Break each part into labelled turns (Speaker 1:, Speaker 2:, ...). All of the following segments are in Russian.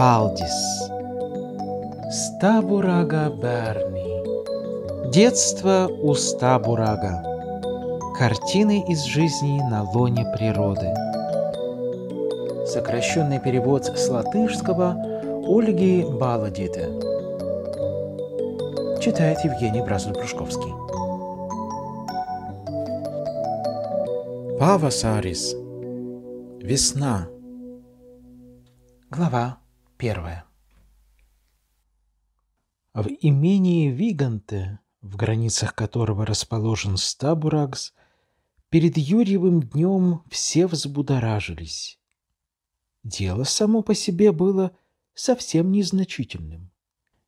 Speaker 1: Балдис, Стабурага Берни. Детство у Стабурага. Картины из жизни на лоне природы. Сокращенный перевод с латышского Ольги Баладиты. Читает Евгений Бразун-Прушковский. Павасарис. Весна. Глава Первое. В имении Виганте, в границах которого расположен Стабуракс, перед Юрьевым днем все взбудоражились. Дело само по себе было совсем незначительным.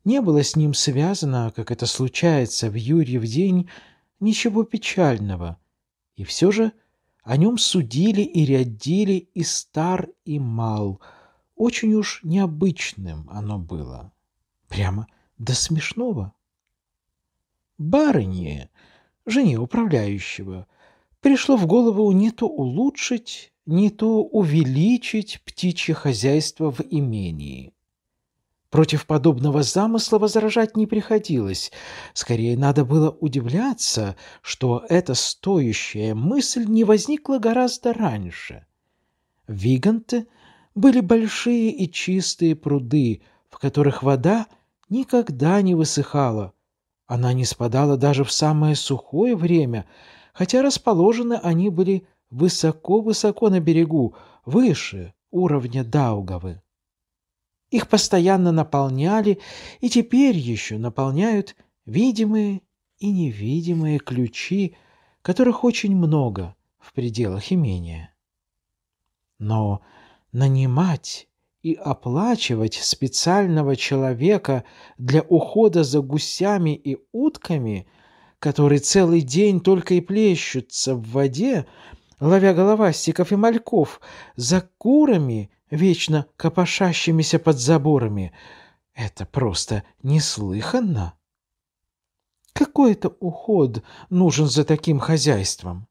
Speaker 1: Не было с ним связано, как это случается в Юрьев день, ничего печального, и все же о нем судили и рядили и стар, и мал — очень уж необычным оно было. Прямо до смешного. Барыне, жене управляющего, пришло в голову не то улучшить, не то увеличить птичье хозяйство в имении. Против подобного замысла возражать не приходилось. Скорее, надо было удивляться, что эта стоящая мысль не возникла гораздо раньше. Виганты – были большие и чистые пруды, в которых вода никогда не высыхала. Она не спадала даже в самое сухое время, хотя расположены они были высоко-высоко на берегу, выше уровня Даугавы. Их постоянно наполняли и теперь еще наполняют видимые и невидимые ключи, которых очень много в пределах имения. Но нанимать и оплачивать специального человека для ухода за гусями и утками, которые целый день только и плещутся в воде, ловя головастиков и мальков, за курами, вечно копошащимися под заборами. Это просто неслыханно. какой это уход нужен за таким хозяйством.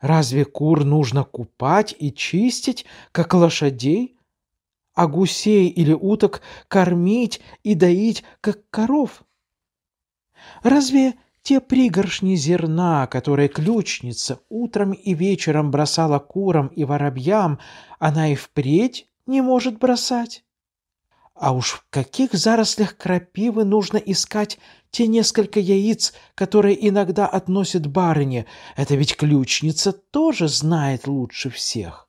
Speaker 1: Разве кур нужно купать и чистить, как лошадей? А гусей или уток кормить и доить, как коров? Разве те пригоршни зерна, которые ключница утром и вечером бросала курам и воробьям, она и впредь не может бросать? А уж в каких зарослях крапивы нужно искать те несколько яиц, которые иногда относят барыне? Это ведь ключница тоже знает лучше всех.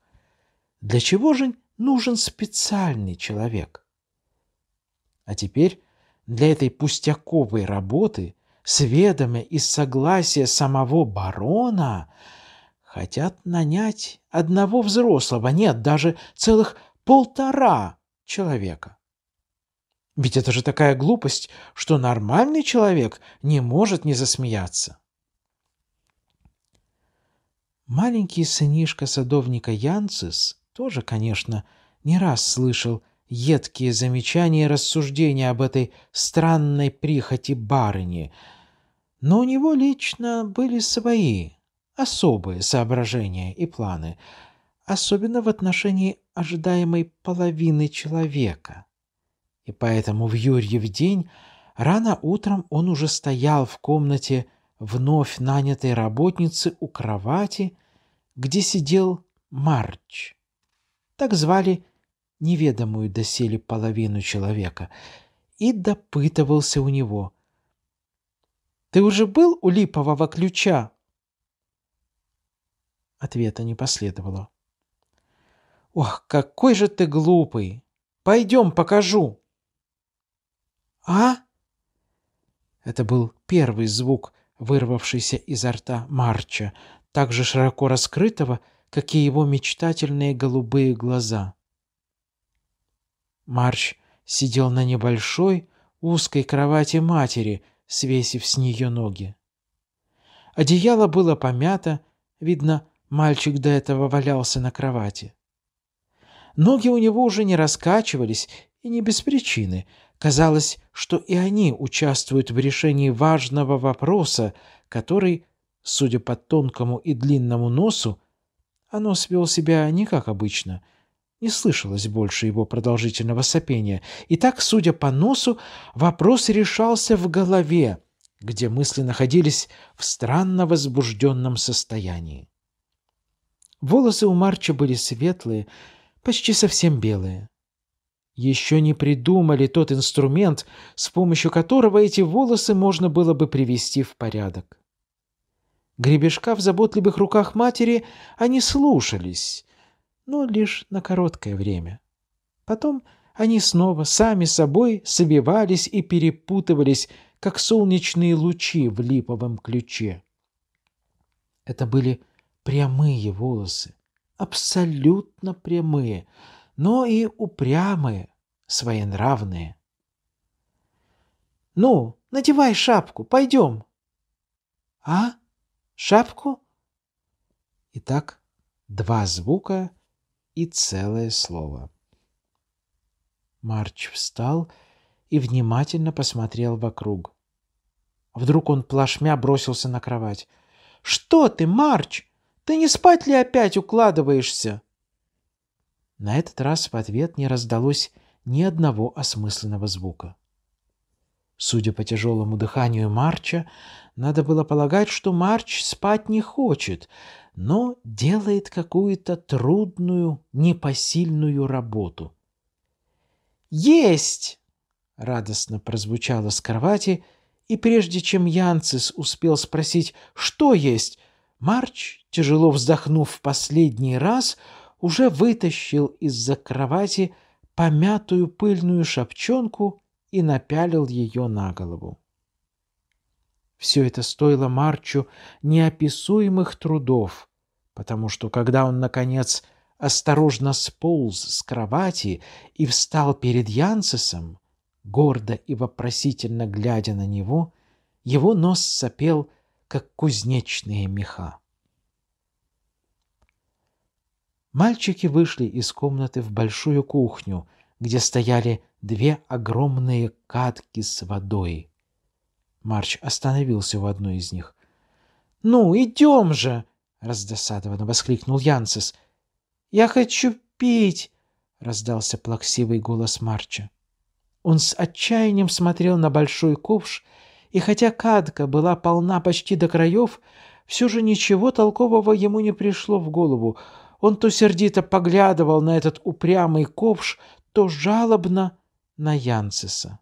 Speaker 1: Для чего же нужен специальный человек? А теперь для этой пустяковой работы с ведома и согласия самого барона хотят нанять одного взрослого, нет, даже целых полтора человека. Ведь это же такая глупость, что нормальный человек не может не засмеяться. Маленький сынишка садовника Янцис тоже, конечно, не раз слышал едкие замечания и рассуждения об этой странной прихоти барыни, но у него лично были свои, особые соображения и планы, особенно в отношении ожидаемой половины человека. И поэтому в Юрьев день рано утром он уже стоял в комнате вновь нанятой работницы у кровати, где сидел Марч. Так звали неведомую доселе половину человека, и допытывался у него. «Ты уже был у липового ключа?» Ответа не последовало. «Ох, какой же ты глупый! Пойдем, покажу!» «А?» Это был первый звук, вырвавшийся изо рта Марча, так же широко раскрытого, как и его мечтательные голубые глаза. Марч сидел на небольшой, узкой кровати матери, свесив с нее ноги. Одеяло было помято, видно, мальчик до этого валялся на кровати. Ноги у него уже не раскачивались, и не без причины — Казалось, что и они участвуют в решении важного вопроса, который, судя по тонкому и длинному носу, оно свел себя не как обычно. Не слышалось больше его продолжительного сопения. И так, судя по носу, вопрос решался в голове, где мысли находились в странно возбужденном состоянии. Волосы у Марча были светлые, почти совсем белые еще не придумали тот инструмент, с помощью которого эти волосы можно было бы привести в порядок. Гребешка в заботливых руках матери они слушались, но лишь на короткое время. Потом они снова сами собой собивались и перепутывались, как солнечные лучи в липовом ключе. Это были прямые волосы, абсолютно прямые — но и упрямые, своенравные. «Ну, надевай шапку, пойдем!» «А? Шапку?» Итак, два звука и целое слово. Марч встал и внимательно посмотрел вокруг. Вдруг он плашмя бросился на кровать. «Что ты, Марч? Ты не спать ли опять укладываешься?» На этот раз в ответ не раздалось ни одного осмысленного звука. Судя по тяжелому дыханию Марча, надо было полагать, что Марч спать не хочет, но делает какую-то трудную, непосильную работу. «Есть!» — радостно прозвучало с кровати, и прежде чем Янцис успел спросить, что есть, Марч, тяжело вздохнув в последний раз, — уже вытащил из-за кровати помятую пыльную шапчонку и напялил ее на голову. Все это стоило Марчу неописуемых трудов, потому что, когда он, наконец, осторожно сполз с кровати и встал перед Янсесом, гордо и вопросительно глядя на него, его нос сопел, как кузнечные меха. Мальчики вышли из комнаты в большую кухню, где стояли две огромные катки с водой. Марч остановился в одной из них. «Ну, идем же!» — раздосадованно воскликнул Янсес. «Я хочу пить!» — раздался плаксивый голос Марча. Он с отчаянием смотрел на большой ковш, и хотя кадка была полна почти до краев, все же ничего толкового ему не пришло в голову — он то сердито поглядывал на этот упрямый ковш, то жалобно на Янсиса.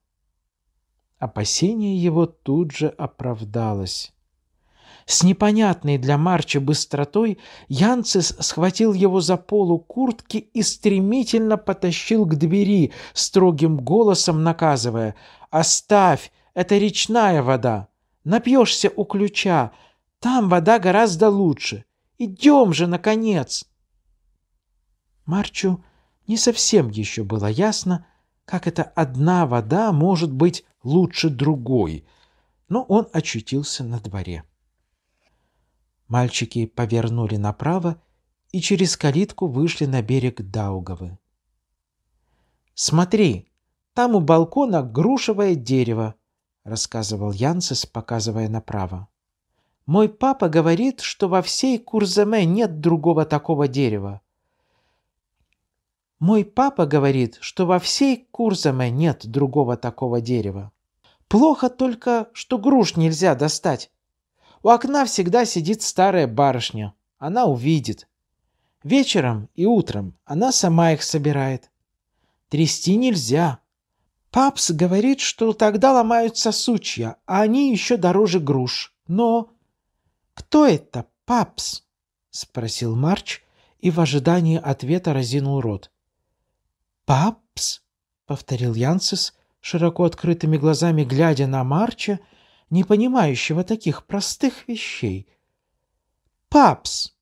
Speaker 1: Опасение его тут же оправдалось. С непонятной для Марча быстротой Янцис схватил его за полу куртки и стремительно потащил к двери, строгим голосом наказывая «Оставь! Это речная вода! Напьешься у ключа! Там вода гораздо лучше! Идем же, наконец!» Марчу не совсем еще было ясно, как эта одна вода может быть лучше другой, но он очутился на дворе. Мальчики повернули направо и через калитку вышли на берег Даугавы. «Смотри, там у балкона грушевое дерево», — рассказывал Янсес, показывая направо. «Мой папа говорит, что во всей Курземе нет другого такого дерева. Мой папа говорит, что во всей Курзаме нет другого такого дерева. Плохо только, что груш нельзя достать. У окна всегда сидит старая барышня. Она увидит. Вечером и утром она сама их собирает. Трясти нельзя. Папс говорит, что тогда ломаются сучья, а они еще дороже груш. Но кто это, Папс? — спросил Марч и в ожидании ответа разинул рот. «Папс?» — повторил Янсис, широко открытыми глазами глядя на Марча, не понимающего таких простых вещей. «Папс!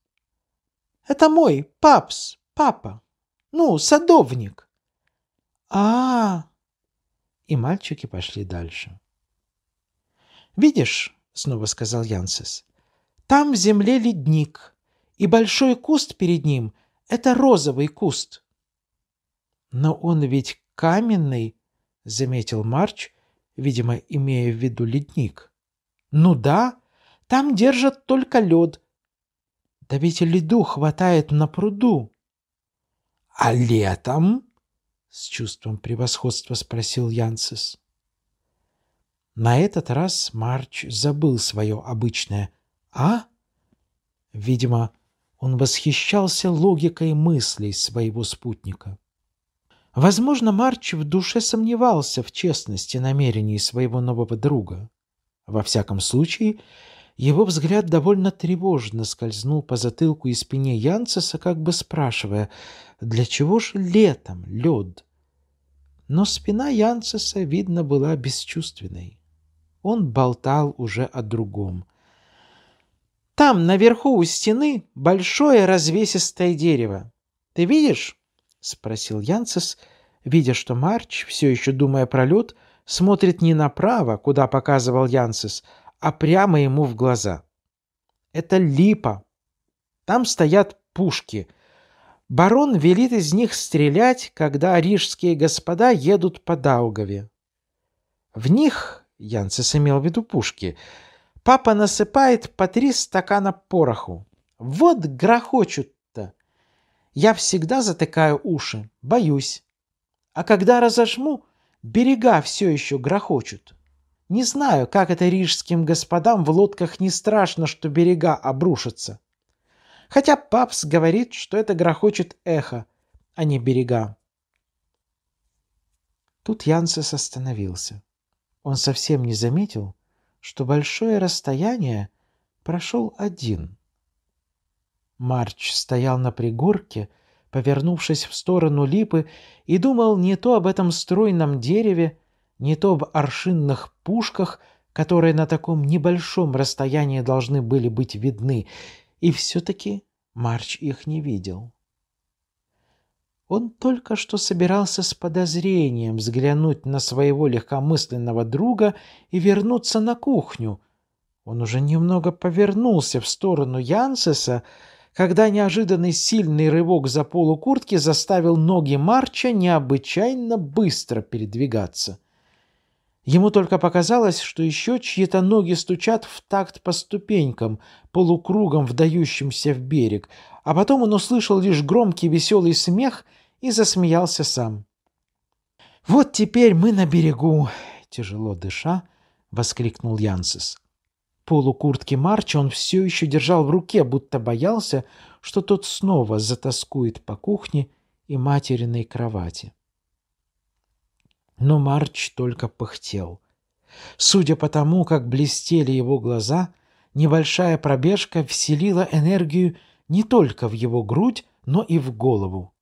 Speaker 1: Это мой папс, папа! Ну, садовник!» а, -а, -а И мальчики пошли дальше. «Видишь?» — снова сказал Янсис. «Там в земле ледник, и большой куст перед ним — это розовый куст». «Но он ведь каменный», — заметил Марч, видимо, имея в виду ледник. «Ну да, там держат только лед. Да ведь льду хватает на пруду». «А летом?» — с чувством превосходства спросил Янсис. На этот раз Марч забыл свое обычное «а?». Видимо, он восхищался логикой мыслей своего спутника. Возможно, Марч в душе сомневался в честности намерений своего нового друга. Во всяком случае, его взгляд довольно тревожно скользнул по затылку и спине Янцеса, как бы спрашивая, для чего же летом лед? Но спина Янцеса, видно, была бесчувственной. Он болтал уже о другом. «Там, наверху у стены, большое развесистое дерево. Ты видишь?» — спросил Янцес, видя, что Марч, все еще думая про лед, смотрит не направо, куда показывал Янцес, а прямо ему в глаза. «Это липа. Там стоят пушки. Барон велит из них стрелять, когда рижские господа едут по Даугаве. В них, — Янцес имел в виду пушки, — папа насыпает по три стакана пороху. Вот грохочут я всегда затыкаю уши, боюсь. А когда разожму, берега все еще грохочут. Не знаю, как это рижским господам в лодках не страшно, что берега обрушатся. Хотя Папс говорит, что это грохочет эхо, а не берега. Тут Янсес остановился. Он совсем не заметил, что большое расстояние прошел один — Марч стоял на пригорке, повернувшись в сторону липы, и думал не то об этом стройном дереве, не то об аршинных пушках, которые на таком небольшом расстоянии должны были быть видны, и все-таки Марч их не видел. Он только что собирался с подозрением взглянуть на своего легкомысленного друга и вернуться на кухню. Он уже немного повернулся в сторону Янсеса, когда неожиданный сильный рывок за полу куртки заставил ноги Марча необычайно быстро передвигаться. Ему только показалось, что еще чьи-то ноги стучат в такт по ступенькам, полукругом вдающимся в берег, а потом он услышал лишь громкий веселый смех и засмеялся сам. «Вот теперь мы на берегу!» — тяжело дыша, — воскликнул Янсис. Полукуртки Марч, он все еще держал в руке, будто боялся, что тот снова затаскует по кухне и материной кровати. Но Марч только пыхтел. Судя по тому, как блестели его глаза, небольшая пробежка вселила энергию не только в его грудь, но и в голову.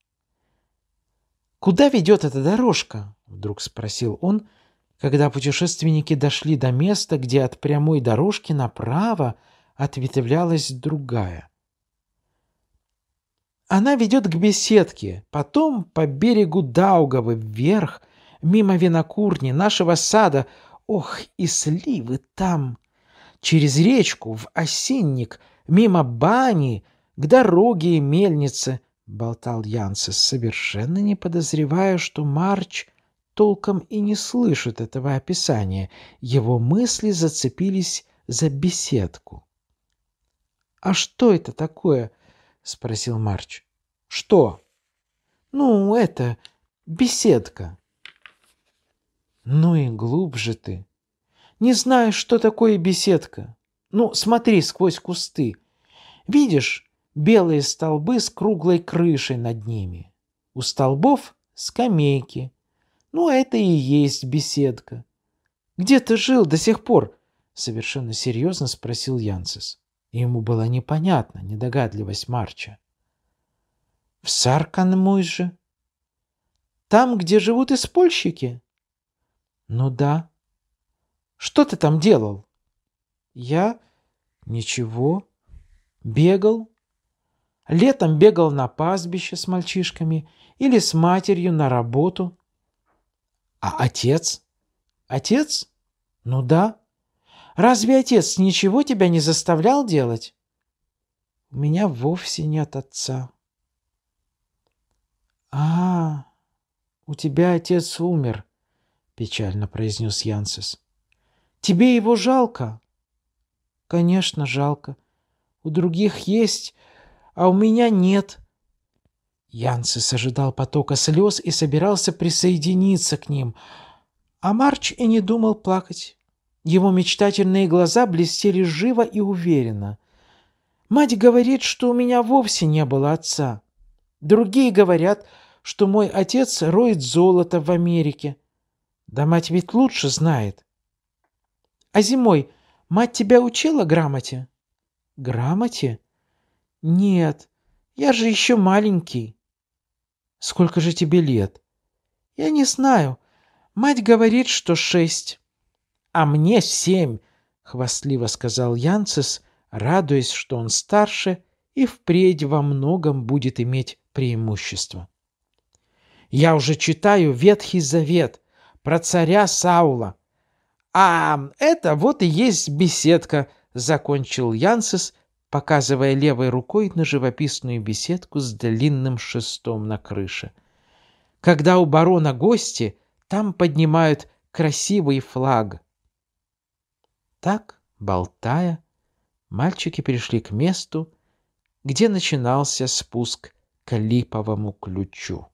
Speaker 1: «Куда ведет эта дорожка?» — вдруг спросил он — когда путешественники дошли до места, где от прямой дорожки направо ответвлялась другая. Она ведет к беседке, потом по берегу Даугавы вверх, мимо винокурни, нашего сада. Ох, и сливы там! Через речку, в осинник, мимо бани, к дороге и мельнице —— болтал Янсес, совершенно не подозревая, что Марч толком и не слышит этого описания. Его мысли зацепились за беседку. «А что это такое?» — спросил Марч. «Что?» «Ну, это... беседка». «Ну и глубже ты. Не знаешь, что такое беседка. Ну, смотри сквозь кусты. Видишь белые столбы с круглой крышей над ними. У столбов скамейки, ну, а это и есть беседка. Где ты жил до сих пор? Совершенно серьезно спросил Янсис. Ему была непонятна недогадливость Марча. В Сарканмуйже? Там, где живут испольщики? Ну да. Что ты там делал? Я? Ничего. Бегал. Летом бегал на пастбище с мальчишками или с матерью на работу. А отец? Отец? Ну да. Разве отец ничего тебя не заставлял делать? У меня вовсе нет отца. А, -а у тебя отец умер, печально произнес Янсис. Тебе его жалко? Конечно, жалко. У других есть, а у меня нет. Янсис ожидал потока слез и собирался присоединиться к ним, а Марч и не думал плакать. Его мечтательные глаза блестели живо и уверенно. «Мать говорит, что у меня вовсе не было отца. Другие говорят, что мой отец роет золото в Америке. Да мать ведь лучше знает. А зимой мать тебя учила грамоте?» «Грамоте? Нет, я же еще маленький». «Сколько же тебе лет?» «Я не знаю. Мать говорит, что шесть». «А мне семь», — хвастливо сказал Янцис, радуясь, что он старше и впредь во многом будет иметь преимущество. «Я уже читаю Ветхий Завет про царя Саула». «А это вот и есть беседка», — закончил Янсис, показывая левой рукой на живописную беседку с длинным шестом на крыше. «Когда у барона гости, там поднимают красивый флаг». Так, болтая, мальчики перешли к месту, где начинался спуск к липовому ключу.